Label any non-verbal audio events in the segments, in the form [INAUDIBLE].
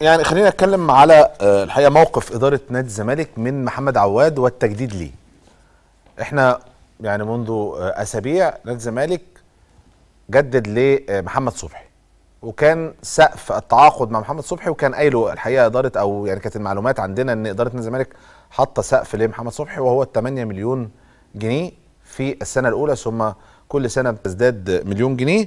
يعني خلينا نتكلم على آه، الحقيقه موقف اداره نادي الزمالك من محمد عواد والتجديد ليه. احنا يعني منذ آه، اسابيع نادي الزمالك جدد لمحمد صبحي وكان سقف التعاقد مع محمد صبحي وكان قايله الحقيقه اداره او يعني كانت المعلومات عندنا ان اداره نادي الزمالك حاطه سقف لمحمد صبحي وهو 8 مليون جنيه في السنه الاولى ثم كل سنه بتزداد مليون جنيه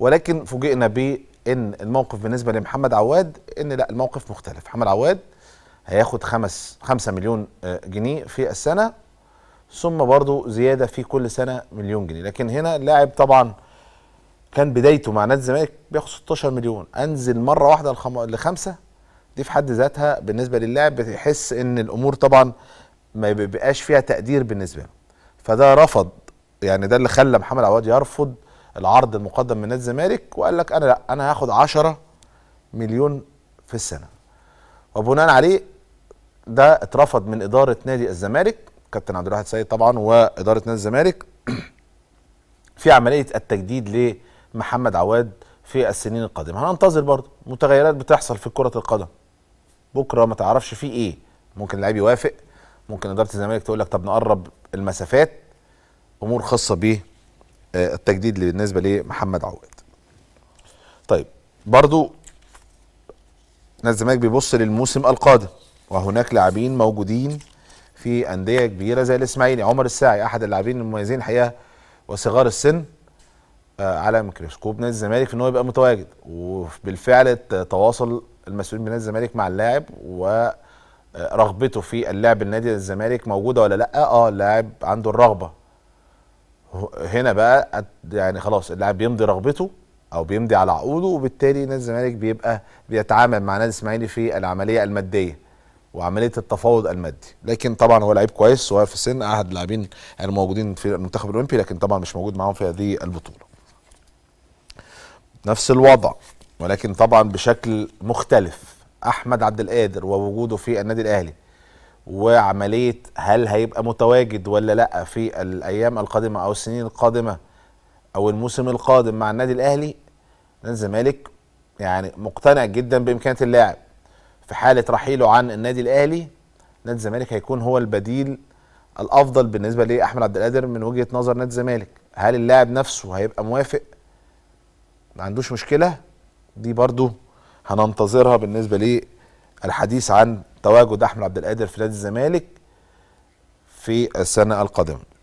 ولكن فوجئنا ب ان الموقف بالنسبه لمحمد عواد ان لا الموقف مختلف محمد عواد هياخد خمس 5 مليون آه، جنيه في السنه ثم برضه زياده في كل سنه مليون جنيه لكن هنا اللاعب طبعا كان بدايته مع نادي الزمالك بياخد 16 مليون انزل مره واحده لخم... لخمسه دي في حد ذاتها بالنسبه للاعب بيحس ان الامور طبعا ما بيبقاش فيها تقدير بالنسبه له فده رفض يعني ده اللي خلى محمد عواد يرفض العرض المقدم من نادي الزمالك وقال لك انا لا انا هاخد 10 مليون في السنه وبناء عليه ده اترفض من اداره نادي الزمالك كابتن عبد الواحد سيد طبعا واداره نادي الزمالك [CLEARS THROAT] في عمليه التجديد لمحمد عواد في السنين القادمه هننتظر برضه متغيرات بتحصل في كره القدم بكره ما تعرفش في ايه ممكن اللاعب يوافق ممكن اداره الزمالك تقول لك طب نقرب المسافات امور خاصه بيه آه، التجديد اللي بالنسبه لمحمد عواد طيب برضو نادي الزمالك بيبص للموسم القادم وهناك لاعبين موجودين في انديه كبيره زي الاسماعيلي عمر الساعي احد اللاعبين المميزين الحقيقه وصغار السن آه، على ميكروسكوب نادي الزمالك ان هو يبقى متواجد وبالفعل تواصل المسؤولين بنادي الزمالك مع اللاعب ورغبته آه، في اللعب النادي الزمالك موجوده ولا لا اه اللاعب عنده الرغبه هنا بقى يعني خلاص اللاعب بيمضي رغبته او بيمضي على عقوده وبالتالي نادي الزمالك بيبقى بيتعامل مع نادي الاسماعيلي في العمليه الماديه وعمليه التفاوض المادي لكن طبعا هو لعيب كويس صغير في السن احد اللاعبين الموجودين في المنتخب الاولمبي لكن طبعا مش موجود معاهم في هذه البطوله نفس الوضع ولكن طبعا بشكل مختلف احمد عبد القادر ووجوده في النادي الاهلي وعمليه هل هيبقى متواجد ولا لا في الايام القادمه او السنين القادمه او الموسم القادم مع النادي الاهلي نادي الزمالك يعني مقتنع جدا بامكانيه اللاعب في حاله رحيله عن النادي الاهلي نادي الزمالك هيكون هو البديل الافضل بالنسبه لاحمد عبد القادر من وجهه نظر نادي الزمالك هل اللاعب نفسه هيبقى موافق ما عندوش مشكله دي برضو هننتظرها بالنسبه للحديث عن تواجد احمد عبد القادر في نادي الزمالك في السنه القادمه